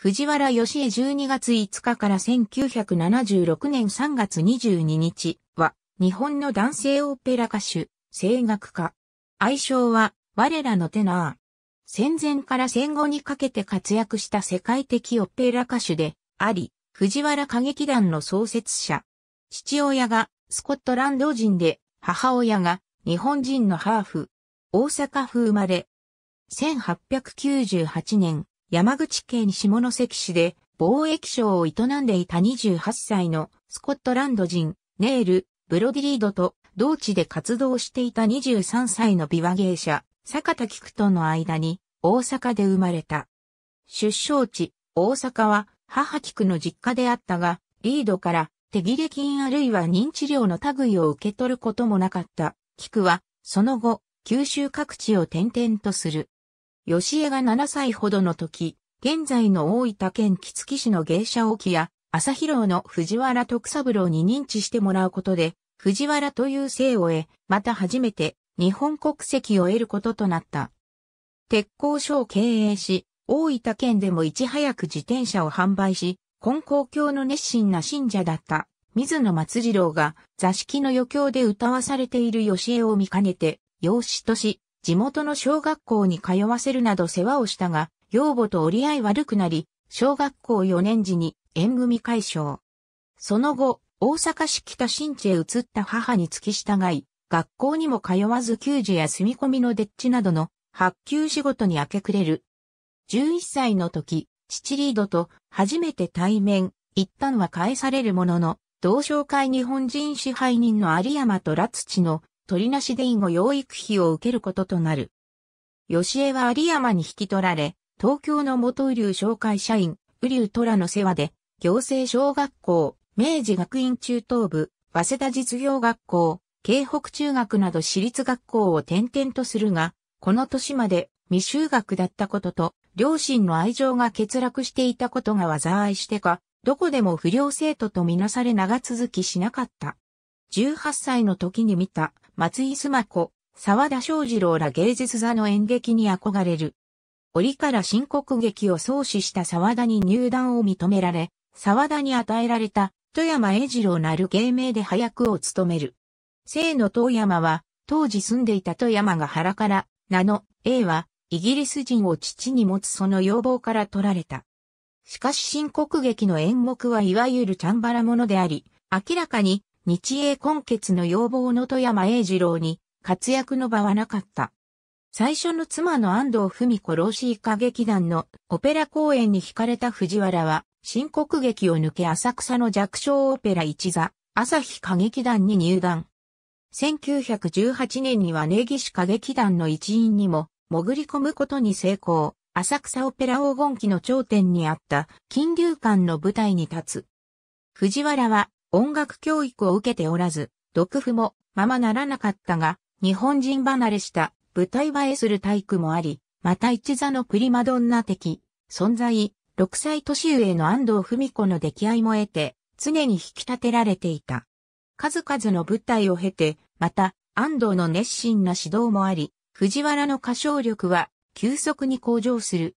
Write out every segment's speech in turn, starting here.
藤原義江12月5日から1976年3月22日は、日本の男性オペラ歌手、声楽家。愛称は、我らのテナー。戦前から戦後にかけて活躍した世界的オペラ歌手で、あり、藤原歌劇団の創設者。父親がスコットランド人で、母親が日本人のハーフ。大阪府生まれ。1898年、山口県下関市で貿易商を営んでいた28歳のスコットランド人、ネール、ブロディリードと同地で活動していた23歳の美和芸者、坂田菊との間に大阪で生まれた。出生地、大阪は母菊の実家であったが、リードから手切れ金あるいは認知料の類を受け取ることもなかった。菊は、その後、九州各地を転々とする。吉江が7歳ほどの時、現在の大分県杵築市の芸者沖や、朝広の藤原徳三郎に認知してもらうことで、藤原という姓を得、また初めて日本国籍を得ることとなった。鉄工所を経営し、大分県でもいち早く自転車を販売し、根高教の熱心な信者だった水野松次郎が座敷の余興で歌わされている吉江を見かねて、養子とし、地元の小学校に通わせるなど世話をしたが、養母と折り合い悪くなり、小学校4年時に縁組解消。その後、大阪市北新地へ移った母に付き従い、学校にも通わず給仕や住み込みのデッチなどの発給仕事に明け暮れる。11歳の時、父リードと初めて対面、一旦は返されるものの、同紹会日本人支配人の有山とラツチの鳥なしで以後養育費を受けることとなる。吉江は有山に引き取られ、東京の元雨竜紹介社員、雨竜虎の世話で、行政小学校、明治学院中等部、早稲田実業学校、京北中学など私立学校を転々とするが、この年まで未就学だったことと、両親の愛情が欠落していたことが災いしてか、どこでも不良生徒とみなされ長続きしなかった。18歳の時に見た松井須磨子、沢田昌二郎ら芸術座の演劇に憧れる。折から新国劇を創始した沢田に入団を認められ、沢田に与えられた富山栄二郎なる芸名で早くを務める。生の遠山は、当時住んでいた富山が原から、名の A は、イギリス人を父に持つその要望から取られた。しかし新国劇の演目はいわゆるチャンバラものであり、明らかに日英根血の要望の富山栄二郎に活躍の場はなかった。最初の妻の安藤文子老子歌劇団のオペラ公演に惹かれた藤原は、新国劇を抜け浅草の弱小オペラ一座、朝日歌劇団に入団。1918年には根岸歌劇団の一員にも潜り込むことに成功。浅草オペラ黄金期の頂点にあった金流館の舞台に立つ。藤原は音楽教育を受けておらず、独譜もままならなかったが、日本人離れした舞台映えする体育もあり、また一座のプリマドンナ的存在、6歳年上の安藤文子の出来合いも得て、常に引き立てられていた。数々の舞台を経て、また安藤の熱心な指導もあり、藤原の歌唱力は急速に向上する。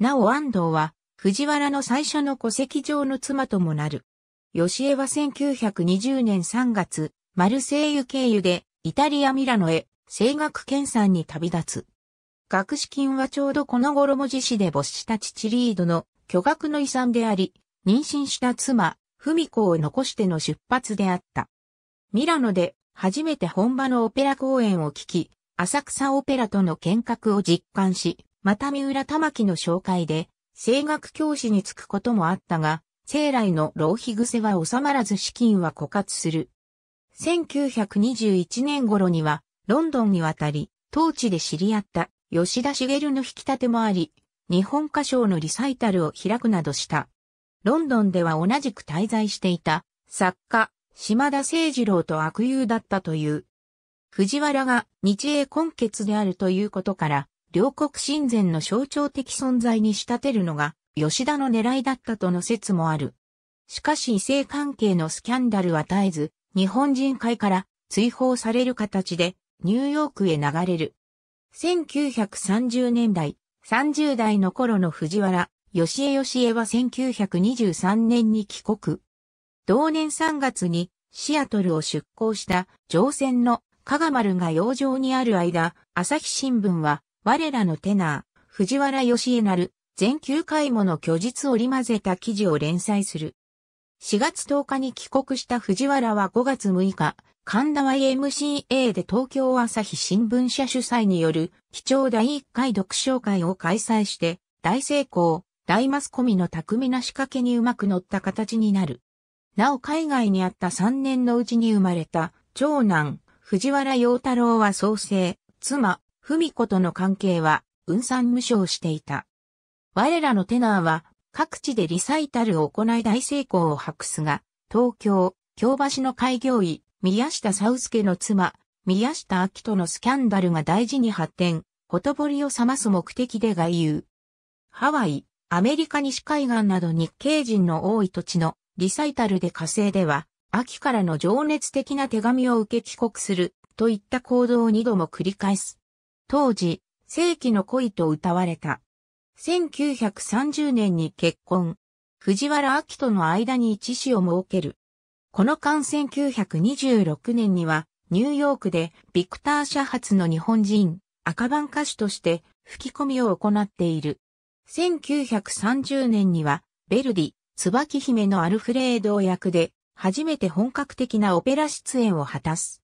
なお安藤は藤原の最初の戸籍上の妻ともなる。吉江は1920年3月、マルセイユ経由でイタリア・ミラノへ声楽研鑽に旅立つ。学資金はちょうどこの頃文字市で没した父リードの巨額の遺産であり、妊娠した妻、文子を残しての出発であった。ミラノで初めて本場のオペラ公演を聞き、浅草オペラとの見学を実感し、また三浦玉木の紹介で声楽教師に就くこともあったが、生来の浪費癖は収まらず資金は枯渇する。1921年頃には、ロンドンに渡り、当地で知り合った吉田茂の引き立てもあり、日本歌唱のリサイタルを開くなどした。ロンドンでは同じく滞在していた作家、島田誠二郎と悪友だったという。藤原が日英根血であるということから、両国親善の象徴的存在に仕立てるのが吉田の狙いだったとの説もある。しかし異性関係のスキャンダルは絶えず、日本人会から追放される形でニューヨークへ流れる。1930年代、30代の頃の藤原、吉江吉江は1923年に帰国。同年3月にシアトルを出港した乗船の加賀丸が洋上にある間、朝日新聞は我らのテナー、藤原義江なる全9回もの虚実織り交ぜた記事を連載する。4月10日に帰国した藤原は5月6日、神田は MCA で東京朝日新聞社主催による貴重第1回読書会を開催して、大成功、大マスコミの巧みな仕掛けにうまく乗った形になる。なお海外にあった3年のうちに生まれた長男、藤原陽太郎は創生、妻、文子との関係は、運算無償していた。我らのテナーは各地でリサイタルを行い大成功を博すが、東京、京橋の開業医、宮下サケの妻、宮下明人のスキャンダルが大事に発展、ほとぼりを覚ます目的で外遊。ハワイ、アメリカ西海岸など日系人の多い土地のリサイタルで火星では、秋からの情熱的な手紙を受け帰国するといった行動を二度も繰り返す。当時、世紀の恋と歌われた。1930年に結婚。藤原明との間に一子を設ける。この間1926年には、ニューヨークでビクター社発の日本人、赤番歌手として吹き込みを行っている。1930年には、ベルディ、椿姫のアルフレード役で、初めて本格的なオペラ出演を果たす。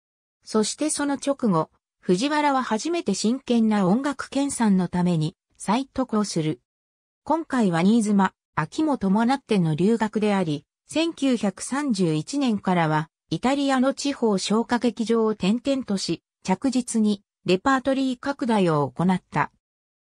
そしてその直後、藤原は初めて真剣な音楽研鑽のために、再渡航する。今回は新妻、秋も伴っての留学であり、1931年からは、イタリアの地方消化劇場を転々とし、着実にレパートリー拡大を行った。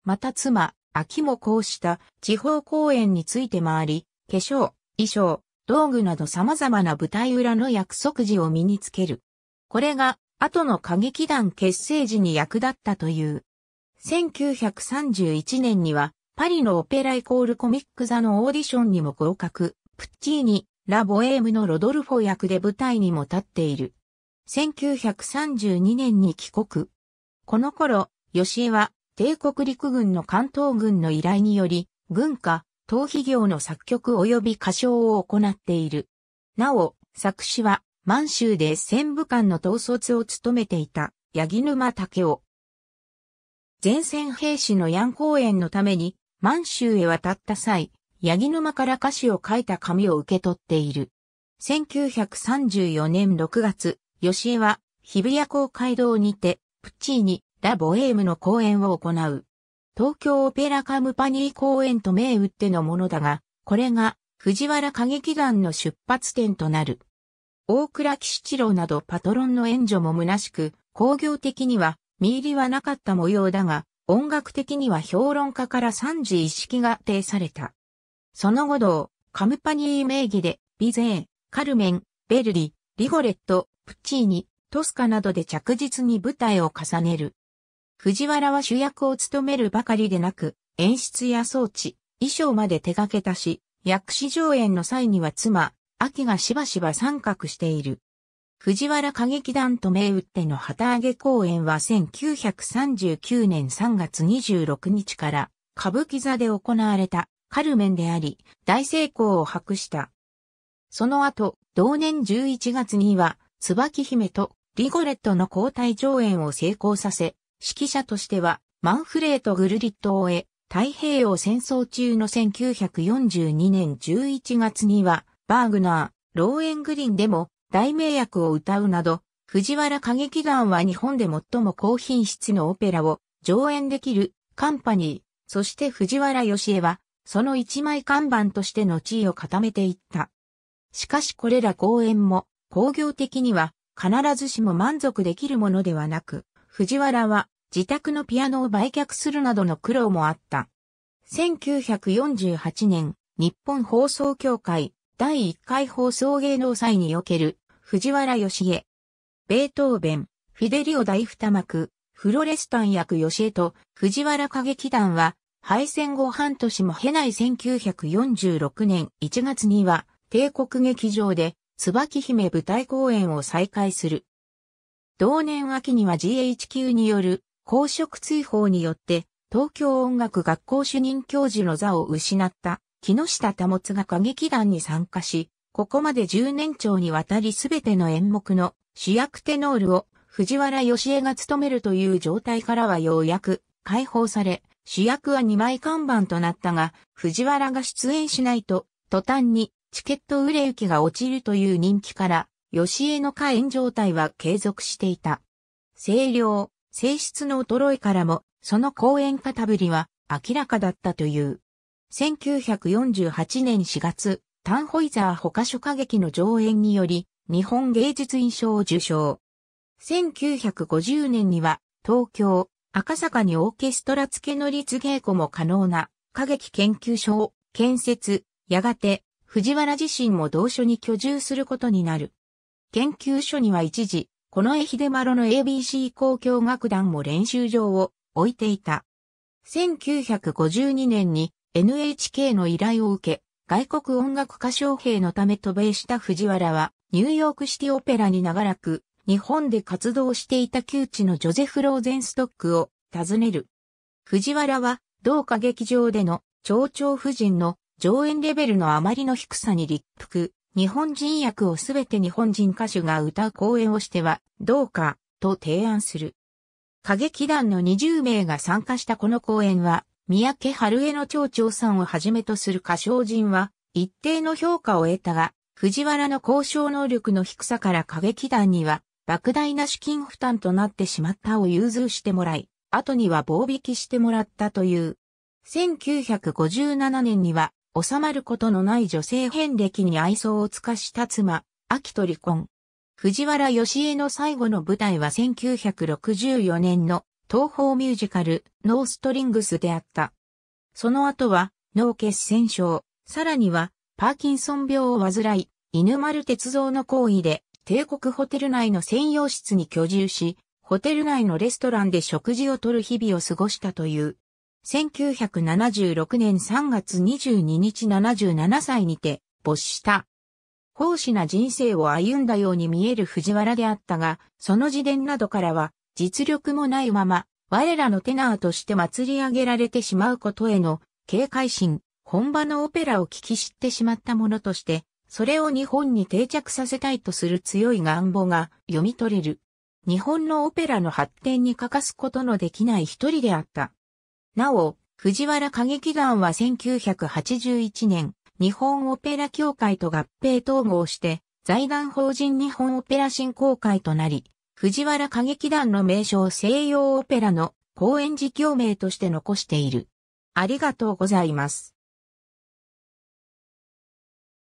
また妻、秋もこうした地方公演について回り、化粧、衣装、道具など様々な舞台裏の約束時を身につける。これが、後の歌劇団結成時に役立ったという。1931年には、パリのオペライコールコミック座のオーディションにも合格、プッチーニ、ラ・ボエームのロドルフォ役で舞台にも立っている。1932年に帰国。この頃、吉江は帝国陸軍の関東軍の依頼により、軍歌、逃避業の作曲及び歌唱を行っている。なお、作詞は満州で戦部官の統率を務めていた、八木沼武雄。前線兵士のヤン公演のために満州へ渡った際、ヤギ沼から歌詞を書いた紙を受け取っている。1934年6月、吉江は日比谷公会堂にて、プッチーニ、ラ・ボエームの公演を行う。東京オペラカムパニー公演と銘打ってのものだが、これが藤原歌劇団の出発点となる。大倉吉七郎などパトロンの援助も虚しく、工業的には見入りはなかった模様だが、音楽的には評論家から三次一式が呈された。その後同、カムパニー名義で、ビゼー、カルメン、ベルリ、リゴレット、プッチーニ、トスカなどで着実に舞台を重ねる。藤原は主役を務めるばかりでなく、演出や装置、衣装まで手掛けたし、薬師上演の際には妻、秋がしばしば参画している。藤原歌劇団と銘打っての旗揚げ公演は1939年3月26日から歌舞伎座で行われたカルメンであり、大成功を博した。その後、同年11月には、椿姫とリゴレットの交代上演を成功させ、指揮者としては、マンフレート・グルリットを終え、太平洋戦争中の1942年11月には、バーグナー、ローエングリンでも大名役を歌うなど、藤原歌劇団は日本で最も高品質のオペラを上演できるカンパニー、そして藤原義江は、その一枚看板としての地位を固めていった。しかしこれら公演も、工業的には必ずしも満足できるものではなく、藤原は自宅のピアノを売却するなどの苦労もあった。1948年、日本放送協会第1回放送芸能祭における藤原義江。ベートーベン、フィデリオ大二幕、フロレスタン役義江と藤原歌劇団は、敗戦後半年も経ない1946年1月には、帝国劇場で、椿姫舞台公演を再開する。同年秋には GHQ による公職追放によって東京音楽学校主任教授の座を失った木下保が歌劇団に参加し、ここまで10年長にわたりすべての演目の主役テノールを藤原義江が務めるという状態からはようやく解放され、主役は2枚看板となったが、藤原が出演しないと、途端にチケット売れ行きが落ちるという人気から、義江の火炎状態は継続していた。声量、性質の衰えからも、その公演かたぶりは明らかだったという。1948年4月、タンホイザー他所歌劇の上演により、日本芸術院賞を受賞。1950年には、東京、赤坂にオーケストラ付けの立稽古も可能な歌劇研究所を建設、やがて藤原自身も同所に居住することになる。研究所には一時、この江秀丸の ABC 交響楽団も練習場を置いていた。1952年に NHK の依頼を受け、外国音楽歌唱兵のため渡米した藤原は、ニューヨークシティオペラに長らく、日本で活動していた旧知のジョゼフ・ローゼンストックを訪ねる。藤原は、同歌劇場での、蝶々夫人の上演レベルのあまりの低さに立腹、日本人役をすべて日本人歌手が歌う公演をしては、どうか、と提案する。歌劇団の20名が参加したこの公演は、三宅春江の町長さんをはじめとする歌唱人は、一定の評価を得たが、藤原の交渉能力の低さから歌劇団には、莫大な資金負担となってしまったを融通してもらい、後には棒引きしてもらったという。1957年には、収まることのない女性遍歴に愛想を尽かした妻、秋と離婚。藤原義江の最後の舞台は1964年の東方ミュージカル、ノーストリングスであった。その後は、脳血栓症、さらには、パーキンソン病を患い、犬丸鉄造の行為で、帝国ホテル内の専用室に居住し、ホテル内のレストランで食事をとる日々を過ごしたという。1976年3月22日77歳にて没した。奉仕な人生を歩んだように見える藤原であったが、その自伝などからは、実力もないまま、我らのテナーとして祭り上げられてしまうことへの警戒心、本場のオペラを聞き知ってしまったものとして、それを日本に定着させたいとする強い願望が読み取れる。日本のオペラの発展に欠かすことのできない一人であった。なお、藤原歌劇団は1981年、日本オペラ協会と合併統合して、財団法人日本オペラ振興会となり、藤原歌劇団の名称西洋オペラの公演事業名として残している。ありがとうございます。